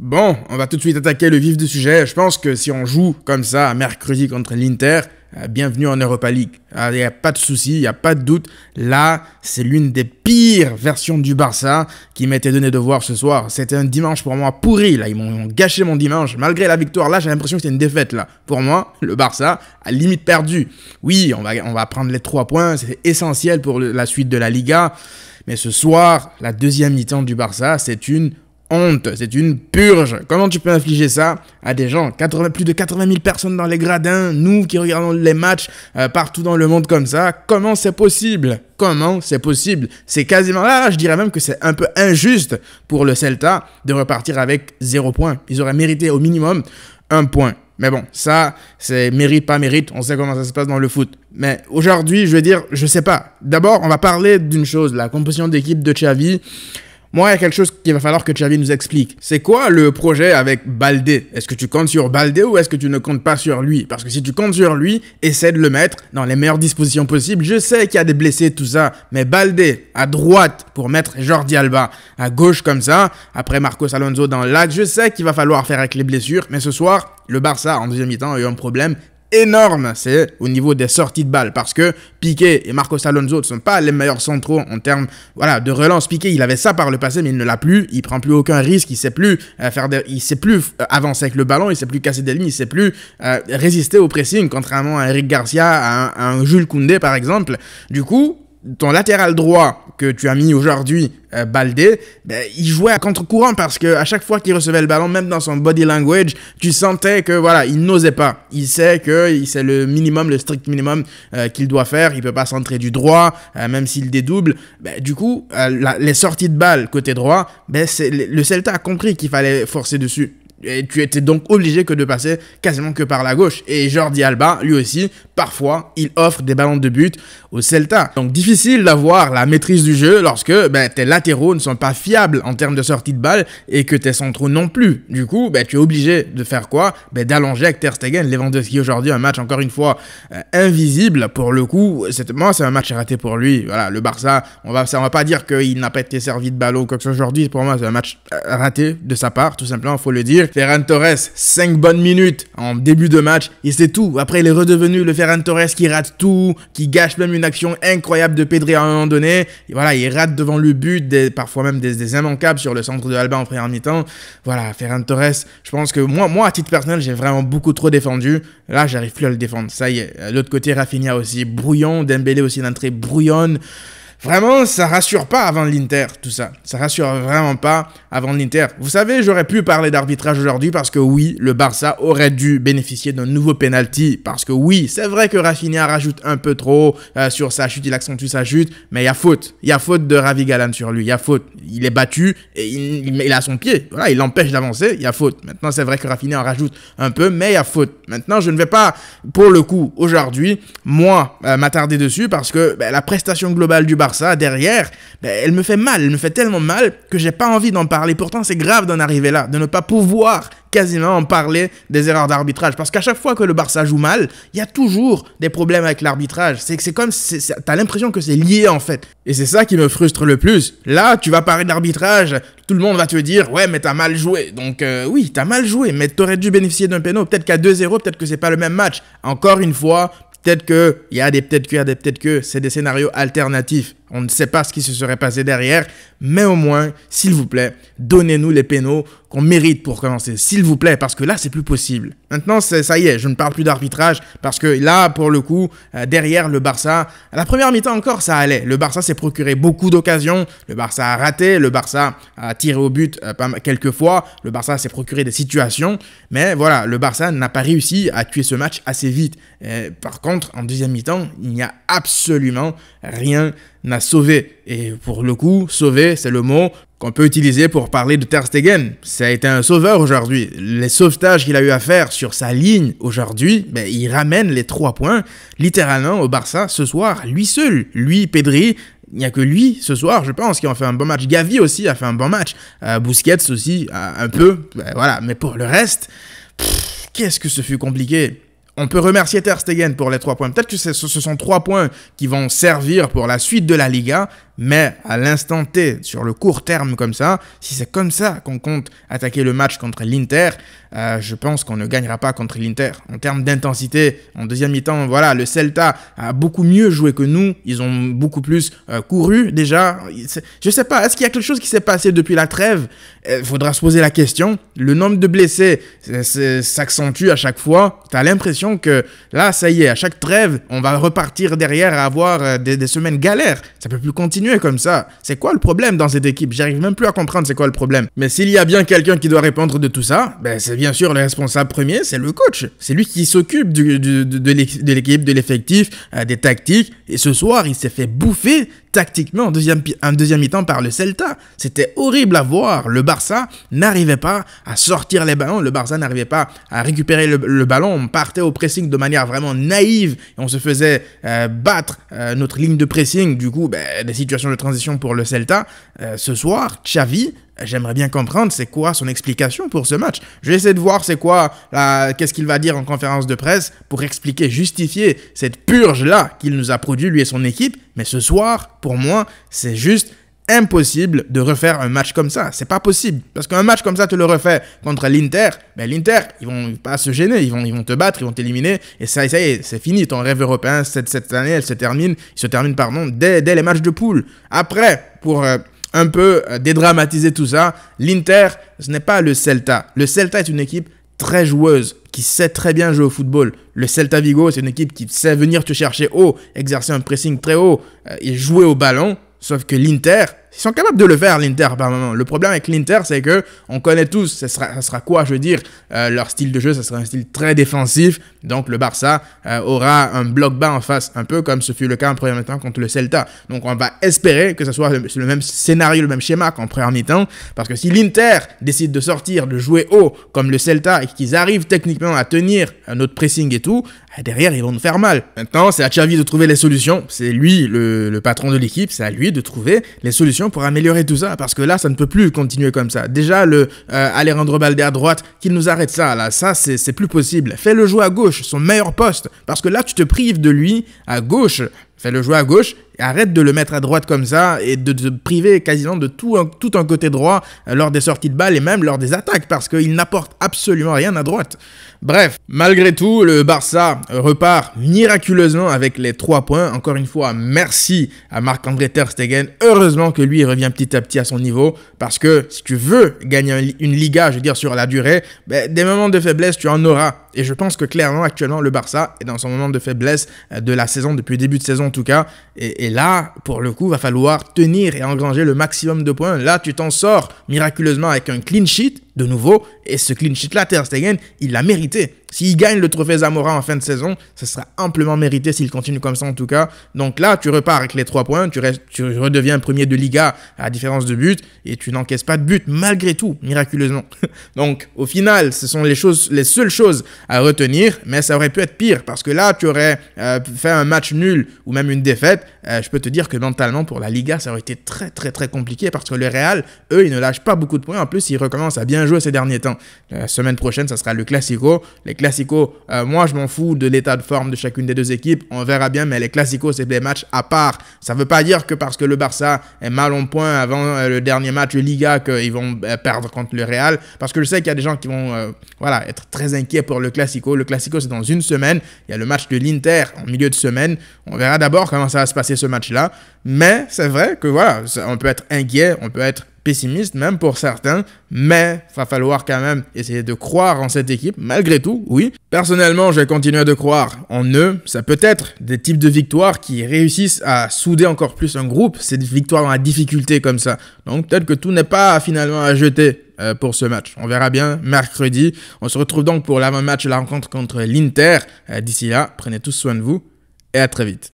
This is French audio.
Bon, on va tout de suite attaquer le vif du sujet. Je pense que si on joue comme ça mercredi contre l'Inter, euh, bienvenue en Europa League. Il ah, n'y a pas de souci, il n'y a pas de doute. Là, c'est l'une des pires versions du Barça qui m'était donné de voir ce soir. C'était un dimanche pour moi pourri. Là, ils m'ont gâché mon dimanche. Malgré la victoire, là, j'ai l'impression que c'était une défaite. Là, pour moi, le Barça a limite perdu. Oui, on va, on va prendre les trois points. C'est essentiel pour la suite de la Liga. Mais ce soir, la deuxième mi-temps du Barça, c'est une c'est une purge. Comment tu peux infliger ça à des gens 80, Plus de 80 000 personnes dans les gradins, nous qui regardons les matchs euh, partout dans le monde comme ça, comment c'est possible Comment c'est possible C'est quasiment là, je dirais même que c'est un peu injuste pour le Celta de repartir avec zéro point, Ils auraient mérité au minimum un point. Mais bon, ça, c'est mérite, pas mérite, on sait comment ça se passe dans le foot. Mais aujourd'hui, je veux dire, je sais pas. D'abord, on va parler d'une chose, la composition d'équipe de Xavi. Moi, il y a quelque chose qu'il va falloir que Xavi nous explique. C'est quoi le projet avec Balde Est-ce que tu comptes sur Balde ou est-ce que tu ne comptes pas sur lui Parce que si tu comptes sur lui, essaie de le mettre dans les meilleures dispositions possibles. Je sais qu'il y a des blessés, tout ça, mais Balde, à droite pour mettre Jordi Alba à gauche comme ça, après Marcos Alonso dans l'axe, je sais qu'il va falloir faire avec les blessures, mais ce soir, le Barça en deuxième mi-temps a eu un problème énorme, c'est au niveau des sorties de balles, parce que Piqué et Marcos Alonso ne sont pas les meilleurs centraux en termes voilà, de relance. Piqué, il avait ça par le passé, mais il ne l'a plus, il prend plus aucun risque, il sait plus euh, faire il sait plus euh, avancer avec le ballon, il sait plus casser des lignes, il sait plus euh, résister au pressing, contrairement à Eric Garcia, à à un Jules Koundé par exemple. Du coup, ton latéral droit que tu as mis aujourd'hui, euh, Baldé, ben, il jouait à contre-courant parce que à chaque fois qu'il recevait le ballon, même dans son body language, tu sentais que voilà, il n'osait pas. Il sait que c'est le minimum, le strict minimum euh, qu'il doit faire. Il peut pas centrer du droit, euh, même s'il dédouble. Ben, du coup, euh, les sorties de balles côté droit, ben, le Celta a compris qu'il fallait forcer dessus tu étais donc obligé que de passer quasiment que par la gauche. Et Jordi Alba, lui aussi, parfois, il offre des ballons de but au Celta. Donc difficile d'avoir la maîtrise du jeu lorsque ben, tes latéraux ne sont pas fiables en termes de sortie de balle et que tes centraux non plus. Du coup, ben, tu es obligé de faire quoi ben, D'allonger avec Ter Stegen. Lewandowski aujourd'hui, un match encore une fois euh, invisible. Pour le coup, c'est, moi, c'est un match raté pour lui. Voilà, le Barça, on va, on va pas dire qu'il n'a pas été servi de ballon comme ça aujourd'hui. Pour moi, c'est un match euh, raté de sa part, tout simplement, faut le dire. Ferran Torres, 5 bonnes minutes en début de match et c'est tout. Après, il est redevenu le Ferran Torres qui rate tout, qui gâche même une action incroyable de Pedri à un moment donné. voilà, il rate devant le but, parfois même des, immanquables sur le centre de Alba en première mi-temps. Voilà, Ferran Torres, je pense que moi, moi à titre personnel, j'ai vraiment beaucoup trop défendu. Là, j'arrive plus à le défendre. Ça y est, euh, l'autre côté, Rafinha aussi brouillon, Dembélé aussi d'entrée brouillonne. Vraiment, ça rassure pas avant l'Inter, tout ça. Ça rassure vraiment pas avant l'Inter. Vous savez, j'aurais pu parler d'arbitrage aujourd'hui parce que oui, le Barça aurait dû bénéficier d'un nouveau penalty. Parce que oui, c'est vrai que Rafinha rajoute un peu trop euh, sur sa chute, il accentue sa chute, mais il y a faute. Il y a faute de Ravi Galan sur lui, il y a faute. Il est battu et il, a son pied. Voilà, il l'empêche d'avancer, il y a faute. Maintenant, c'est vrai que Rafinha en rajoute un peu, mais il y a faute. Maintenant, je ne vais pas, pour le coup, aujourd'hui, moi, euh, m'attarder dessus parce que ben, la prestation globale du Barça ça derrière, ben, elle me fait mal, elle me fait tellement mal que j'ai pas envie d'en parler. Pourtant, c'est grave d'en arriver là, de ne pas pouvoir quasiment en parler des erreurs d'arbitrage. Parce qu'à chaque fois que le Barça joue mal, il y a toujours des problèmes avec l'arbitrage. C'est que c'est comme, t'as l'impression que c'est lié en fait. Et c'est ça qui me frustre le plus. Là, tu vas parler d'arbitrage, tout le monde va te dire, ouais, mais t'as mal joué. Donc euh, oui, t'as mal joué, mais t'aurais dû bénéficier d'un pénal. Peut-être qu'à 2-0, peut-être que c'est pas le même match. Encore une fois, peut-être que, il y a des peut-être que, y a des peut-être que, c'est des scénarios alternatifs. On ne sait pas ce qui se serait passé derrière, mais au moins, s'il vous plaît, donnez-nous les pénaux qu'on mérite pour commencer, s'il vous plaît, parce que là, c'est plus possible. Maintenant, ça y est, je ne parle plus d'arbitrage, parce que là, pour le coup, euh, derrière le Barça, à la première mi-temps encore, ça allait. Le Barça s'est procuré beaucoup d'occasions, le Barça a raté, le Barça a tiré au but euh, quelques fois, le Barça s'est procuré des situations, mais voilà, le Barça n'a pas réussi à tuer ce match assez vite. Euh, par contre, en deuxième mi-temps, il n'y a absolument rien sauvé. Et pour le coup, sauver, c'est le mot qu'on peut utiliser pour parler de Ter Stegen. Ça a été un sauveur aujourd'hui. Les sauvetages qu'il a eu à faire sur sa ligne aujourd'hui, ben, il ramène les trois points littéralement au Barça ce soir, lui seul. Lui, Pedri, il n'y a que lui ce soir, je pense, qui a fait un bon match. Gavi aussi a fait un bon match. Bousquet euh, Busquets aussi, un peu. Ben, voilà. Mais pour le reste, qu'est-ce que ce fut compliqué on peut remercier Ter Stegen pour les trois points. Peut-être que ce, ce sont trois points qui vont servir pour la suite de la Liga, mais à l'instant T, sur le court terme comme ça, si c'est comme ça qu'on compte attaquer le match contre l'Inter, euh, je pense qu'on ne gagnera pas contre l'Inter. En termes d'intensité, en deuxième mi-temps, voilà, le Celta a beaucoup mieux joué que nous. Ils ont beaucoup plus euh, couru déjà. Je sais pas, est-ce qu'il y a quelque chose qui s'est passé depuis la trêve Il euh, faudra se poser la question. Le nombre de blessés s'accentue à chaque fois. T'as l'impression que là, ça y est, à chaque trêve, on va repartir derrière à avoir des, des semaines galères. Ça peut plus continuer comme ça. C'est quoi le problème dans cette équipe J'arrive même plus à comprendre c'est quoi le problème. Mais s'il y a bien quelqu'un qui doit répondre de tout ça, ben c'est bien sûr le responsable premier, c'est le coach. C'est lui qui s'occupe du, de l'équipe, de l'effectif, euh, des tactiques. Et ce soir, il s'est fait bouffer tactiquement en deuxième, en deuxième mi-temps par le Celta. C'était horrible à voir. Le Barça n'arrivait pas à sortir les ballons. Le Barça n'arrivait pas à récupérer le, ballon. On partait au pressing de manière vraiment naïve. on se faisait euh, battre euh, notre ligne de pressing. Du coup, ben, des situations de transition pour le Celta. Euh, ce soir, Xavi, j'aimerais bien comprendre c'est quoi son explication pour ce match. Je vais essayer de voir c'est quoi, qu'est-ce qu'il va dire en conférence de presse pour expliquer, justifier cette purge-là qu'il nous a produit lui et son équipe. Mais ce soir, pour moi, c'est juste impossible de refaire un match comme ça. C'est pas possible. Parce qu'un match comme ça, tu le refais contre l'Inter. Mais ben, L'Inter, ils vont pas se gêner. Ils vont, ils vont te battre, ils vont t'éliminer. Et ça, ça y est, c'est fini. Ton rêve européen, cette, cette année, elle se termine. Il se termine, pardon, dès, dès les matchs de poule. Après, pour. Euh, un peu euh, dédramatiser tout ça. L'Inter, ce n'est pas le Celta. Le Celta est une équipe très joueuse, qui sait très bien jouer au football. Le Celta Vigo, c'est une équipe qui sait venir te chercher haut, exercer un pressing très haut euh, et jouer au ballon. Sauf que l'Inter ils sont capables de le faire, l'Inter, par moment. Le problème avec l'Inter, c'est que on connaît tous, ça sera, quoi, je veux dire, euh, leur style de jeu, ça sera un style très défensif. Donc le Barça euh, aura un bloc bas en face, un peu comme ce fut le cas en première mi temps contre le Celta. Donc on va espérer que ce soit le, même scénario, le même schéma qu'en première mi-temps. Parce que si l'Inter décide de sortir, de jouer haut, comme le Celta, et qu'ils arrivent techniquement à tenir un euh, autre pressing et tout, derrière, ils vont nous faire mal. Maintenant, c'est à Xavi de trouver les solutions. C'est lui, le patron de l'équipe, c'est à lui de trouver les solutions pour améliorer tout ça parce que là, ça ne peut plus continuer comme ça. Déjà, le euh, Alejandro Balde à droite, qu'il nous arrête ça, là, ça, c'est plus possible. Fais le jouer à gauche, son meilleur poste, parce que là, tu te prives de lui à gauche Fais-le jouer à gauche, et arrête de le mettre à droite comme ça et de te priver quasiment de tout un, côté droit euh, lors des sorties de balles et même lors des attaques parce qu'il n'apporte absolument rien à droite. Bref, malgré tout, le Barça repart miraculeusement avec les trois points. Encore une fois, merci à Marc-André Ter Stegen. Heureusement que lui revient petit à petit à son niveau parce que si tu veux gagner une Liga, je veux dire sur la durée, ben, des moments de faiblesse, tu en auras. Et je pense que clairement, actuellement, le Barça est dans son moment de faiblesse euh, de la saison, depuis le début de saison en tout cas. Et, et là, pour le coup, va falloir tenir et engranger le maximum de points. Là, tu t'en sors miraculeusement avec un clean sheet. De nouveau, et ce clean sheet-là, Ter Stegen, il l'a mérité. S'il gagne le trophée Zamora en fin de saison, ce sera amplement mérité s'il continue comme ça en tout cas. Donc là, tu repars avec les trois points, tu, restes, tu redeviens premier de Liga à différence de but, et tu n'encaisses pas de but malgré tout, miraculeusement. Donc au final, ce sont les, choses, les seules choses à retenir, mais ça aurait pu être pire, parce que là, tu aurais euh, fait un match nul ou même une défaite. Euh, je peux te dire que mentalement, pour la Liga, ça aurait été très très très compliqué, parce que le Real, eux, ils ne lâchent pas beaucoup de points. En plus, ils recommencent à bien joué ces derniers temps. La semaine prochaine, ça sera le Classico. Les Classico, euh, moi, je m'en fous de l'état de forme de chacune des deux équipes. On verra bien, mais les Classico, c'est des matchs à part. Ça ne veut pas dire que parce que le Barça est mal en point avant euh, le dernier match de Liga qu'ils vont euh, perdre contre le Real. Parce que je sais qu'il y a des gens qui vont voilà, être très inquiets pour le Classico. Le Classico, c'est dans une semaine. Il y a le match de l'Inter en milieu de semaine. On verra d'abord comment ça va se passer ce match-là. Mais c'est vrai que voilà, on peut être inquiet, on peut être pessimiste, même pour certains, mais va falloir quand même essayer de croire en cette équipe, malgré tout, oui. Personnellement, je vais continuer de croire en eux. Ça peut être des types de victoires qui réussissent à souder encore plus un groupe, ces victoires dans la difficulté comme ça. Donc peut-être que tout n'est pas finalement à jeter euh, pour ce match. On verra bien mercredi. On se retrouve donc pour l'avant-match la rencontre contre l'Inter. Euh, d'ici là, prenez tous soin de vous et à très vite.